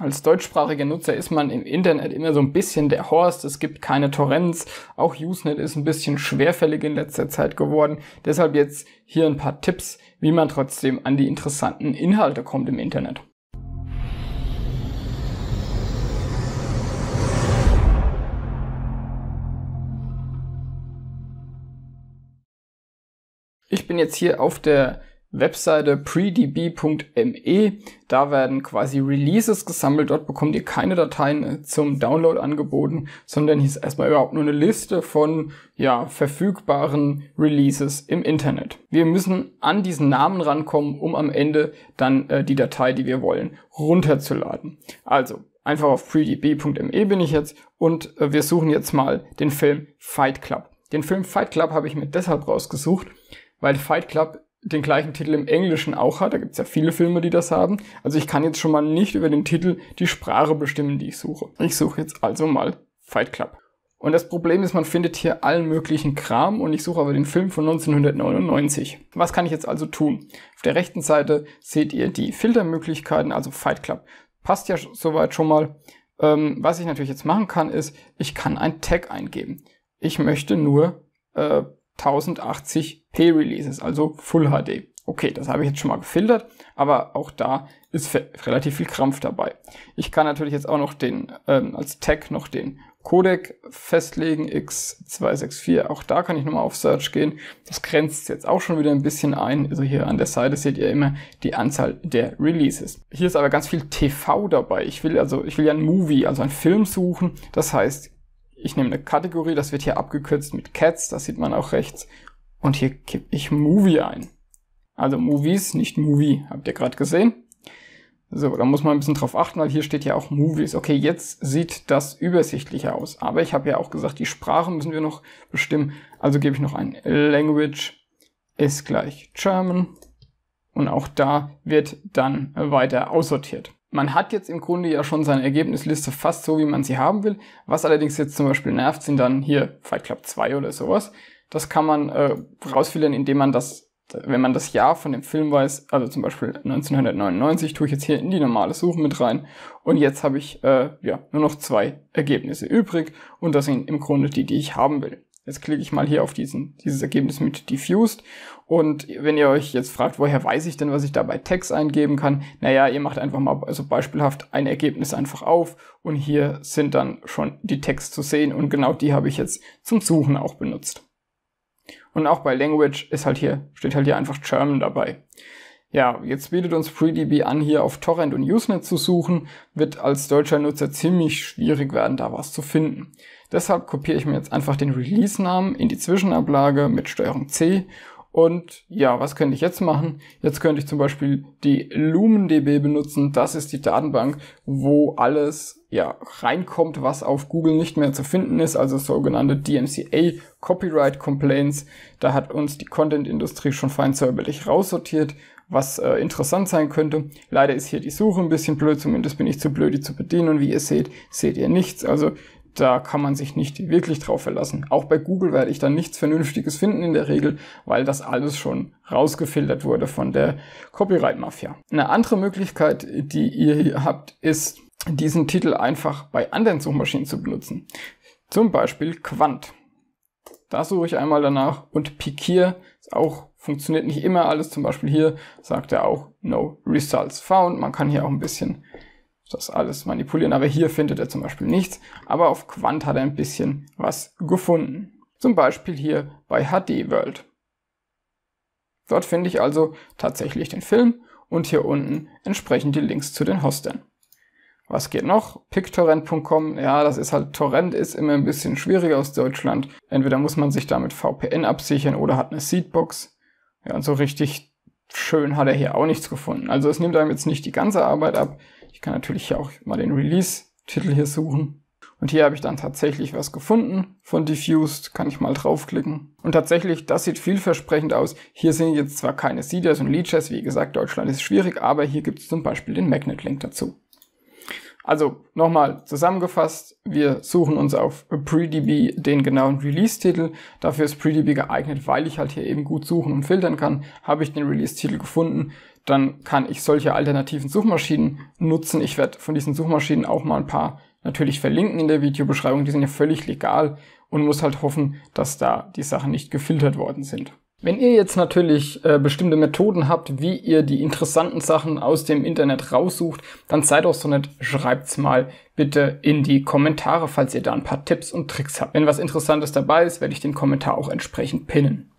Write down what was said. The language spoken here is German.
als deutschsprachiger Nutzer ist man im Internet immer so ein bisschen der Horst. Es gibt keine Torrents. Auch Usenet ist ein bisschen schwerfällig in letzter Zeit geworden. Deshalb jetzt hier ein paar Tipps, wie man trotzdem an die interessanten Inhalte kommt im Internet. Ich bin jetzt hier auf der Webseite predb.me. Da werden quasi Releases gesammelt. Dort bekommt ihr keine Dateien äh, zum Download angeboten, sondern hier ist erstmal überhaupt nur eine Liste von ja, verfügbaren Releases im Internet. Wir müssen an diesen Namen rankommen, um am Ende dann äh, die Datei, die wir wollen, runterzuladen. Also einfach auf predb.me bin ich jetzt und äh, wir suchen jetzt mal den Film Fight Club. Den Film Fight Club habe ich mir deshalb rausgesucht, weil Fight Club den gleichen Titel im Englischen auch hat. Da gibt es ja viele Filme, die das haben. Also ich kann jetzt schon mal nicht über den Titel die Sprache bestimmen, die ich suche. Ich suche jetzt also mal Fight Club. Und das Problem ist, man findet hier allen möglichen Kram und ich suche aber den Film von 1999. Was kann ich jetzt also tun? Auf der rechten Seite seht ihr die Filtermöglichkeiten, also Fight Club. Passt ja soweit schon mal. Ähm, was ich natürlich jetzt machen kann, ist, ich kann ein Tag eingeben. Ich möchte nur äh, 1080 P-Releases, also Full HD. Okay, das habe ich jetzt schon mal gefiltert, aber auch da ist relativ viel Krampf dabei. Ich kann natürlich jetzt auch noch den, ähm, als Tag noch den Codec festlegen, X264. Auch da kann ich nochmal auf Search gehen. Das grenzt jetzt auch schon wieder ein bisschen ein. Also hier an der Seite seht ihr immer die Anzahl der Releases. Hier ist aber ganz viel TV dabei. Ich will also, ich will ja ein Movie, also einen Film suchen. Das heißt, ich nehme eine Kategorie, das wird hier abgekürzt mit Cats, das sieht man auch rechts. Und hier kippe ich Movie ein. Also Movies, nicht Movie, habt ihr gerade gesehen. So, da muss man ein bisschen drauf achten, weil hier steht ja auch Movies. Okay, jetzt sieht das übersichtlicher aus. Aber ich habe ja auch gesagt, die Sprache müssen wir noch bestimmen. Also gebe ich noch ein Language ist gleich German. Und auch da wird dann weiter aussortiert. Man hat jetzt im Grunde ja schon seine Ergebnisliste fast so, wie man sie haben will. Was allerdings jetzt zum Beispiel nervt, sind dann hier Fight Club 2 oder sowas. Das kann man äh, rausfiltern, indem man das, wenn man das Jahr von dem Film weiß, also zum Beispiel 1999, tue ich jetzt hier in die normale Suche mit rein und jetzt habe ich äh, ja, nur noch zwei Ergebnisse übrig und das sind im Grunde die, die ich haben will. Jetzt klicke ich mal hier auf diesen, dieses Ergebnis mit Diffused. Und wenn ihr euch jetzt fragt, woher weiß ich denn, was ich da bei Text eingeben kann? Naja, ihr macht einfach mal so also beispielhaft ein Ergebnis einfach auf und hier sind dann schon die Text zu sehen und genau die habe ich jetzt zum Suchen auch benutzt. Und auch bei Language ist halt hier, steht halt hier einfach German dabei. Ja, jetzt bietet uns FreeDB an, hier auf Torrent und Usenet zu suchen. Wird als deutscher Nutzer ziemlich schwierig werden, da was zu finden. Deshalb kopiere ich mir jetzt einfach den Release-Namen in die Zwischenablage mit Steuerung C und ja, was könnte ich jetzt machen? Jetzt könnte ich zum Beispiel die LumenDB benutzen. Das ist die Datenbank, wo alles ja, reinkommt, was auf Google nicht mehr zu finden ist, also sogenannte DMCA Copyright Complaints. Da hat uns die Content-Industrie schon fein säuberlich raussortiert, was äh, interessant sein könnte. Leider ist hier die Suche ein bisschen blöd, zumindest bin ich zu blöd, die zu bedienen. Und wie ihr seht, seht ihr nichts. Also da kann man sich nicht wirklich drauf verlassen. Auch bei Google werde ich da nichts Vernünftiges finden in der Regel, weil das alles schon rausgefiltert wurde von der Copyright-Mafia. Eine andere Möglichkeit, die ihr hier habt, ist, diesen Titel einfach bei anderen Suchmaschinen zu benutzen. Zum Beispiel Quant. Da suche ich einmal danach und pikiere. Auch funktioniert nicht immer alles. Zum Beispiel hier sagt er auch No Results Found. Man kann hier auch ein bisschen das alles manipulieren. Aber hier findet er zum Beispiel nichts. Aber auf Quant hat er ein bisschen was gefunden. Zum Beispiel hier bei HD World. Dort finde ich also tatsächlich den Film und hier unten entsprechend die Links zu den Hostern. Was geht noch? PicTorrent.com, ja, das ist halt, Torrent ist immer ein bisschen schwieriger aus Deutschland. Entweder muss man sich damit VPN absichern oder hat eine Seedbox. Ja, und so richtig schön hat er hier auch nichts gefunden. Also es nimmt einem jetzt nicht die ganze Arbeit ab, ich kann natürlich hier auch mal den Release-Titel hier suchen. Und hier habe ich dann tatsächlich was gefunden von Diffused, kann ich mal draufklicken. Und tatsächlich, das sieht vielversprechend aus. Hier sind jetzt zwar keine Seeders und Leaders, wie gesagt, Deutschland ist schwierig, aber hier gibt es zum Beispiel den Magnet-Link dazu. Also nochmal zusammengefasst, wir suchen uns auf PreDB den genauen Release-Titel. Dafür ist PreDB geeignet, weil ich halt hier eben gut suchen und filtern kann. Habe ich den Release-Titel gefunden, dann kann ich solche alternativen Suchmaschinen nutzen. Ich werde von diesen Suchmaschinen auch mal ein paar natürlich verlinken in der Videobeschreibung. Die sind ja völlig legal und muss halt hoffen, dass da die Sachen nicht gefiltert worden sind. Wenn ihr jetzt natürlich äh, bestimmte Methoden habt, wie ihr die interessanten Sachen aus dem Internet raussucht, dann seid auch so nett, schreibt's mal bitte in die Kommentare, falls ihr da ein paar Tipps und Tricks habt. Wenn was Interessantes dabei ist, werde ich den Kommentar auch entsprechend pinnen.